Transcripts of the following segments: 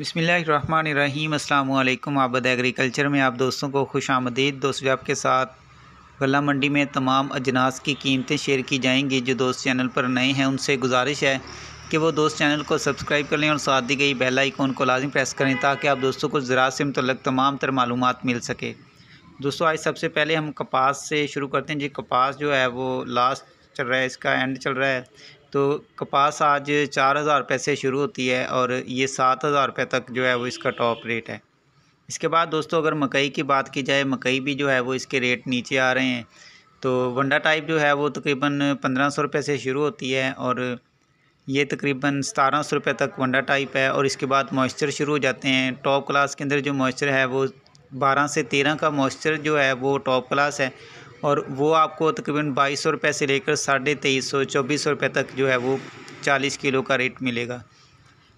बसमीम् अल्लाम आबद एग्रीकल्चर में आप दोस्तों को खुश आमदीद दोस्तों आपके साथ गला मंडी में तमाम अजनास की कीमतें शेयर की जाएंगी जो दोस्त चैनल पर नए हैं उनसे गुजारिश है कि वो दोस्त चैनल को सब्सक्राइब कर लें और साथ दी गई बेल आइकॉन को लाजम प्रेस करें ताकि आप दोस्तों को ज़रात से मतलब तमाम तर मालूम मिल सके दोस्तों आज सबसे पहले हम कपास से शुरू करते हैं जी कपास जो है वो लास्ट चल रहा है इसका एंड चल रहा है तो कपास आज चार हज़ार रुपये से शुरू होती है और ये सात हज़ार रुपये तक जो है वो इसका टॉप रेट है इसके बाद दोस्तों अगर मकई की बात की जाए मकई भी जो है वो इसके रेट नीचे आ रहे हैं तो वंडा टाइप जो है वो तकरीबन पंद्रह सौ रुपये से शुरू होती है और ये तकरीबन सतारह सौ रुपये तक वंडा टाइप है और इसके बाद मॉइस्चर शुरू हो जाते हैं टॉप क्लास के अंदर जो मॉइस्चर है वो बारह से तेरह का मॉइस्चर जो है वो टॉप क्लास है और वो आपको तकरीबन बाईस सौ रुपये से लेकर साढ़े तेईस सौ चौबीस सौ रुपये तक जो है वो चालीस किलो का रेट मिलेगा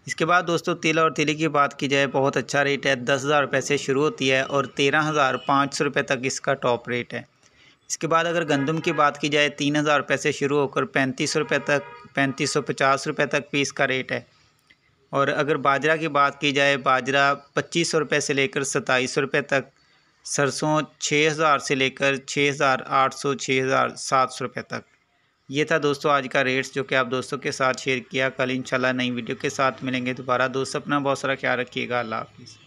इसके बाद दोस्तों तिल और तिली की बात की जाए बहुत अच्छा रेट है दस हज़ार रुपये से शुरू होती है और तेरह हज़ार पाँच सौ रुपये तक इसका टॉप रेट है इसके बाद अगर गंदम की बात की जाए तीन हज़ार रुपये से शुरू होकर पैंतीस सौ रुपये तक पैंतीस सौ पचास रुपये तक पीस का रेट है और अगर बाजरा की बात की जाए बाजरा पच्चीस सौ रुपये से लेकर सताईस सौ रुपये तक सरसों छः हज़ार से लेकर छः हज़ार आठ सौ छः हज़ार सात सौ रुपये तक ये था दोस्तों आज का रेट्स जो कि आप दोस्तों के साथ शेयर किया कल इंशाल्लाह नई वीडियो के साथ मिलेंगे दोबारा दोस्तों अपना बहुत सारा ख्याल रखिएगा अल्लाह हाफिज़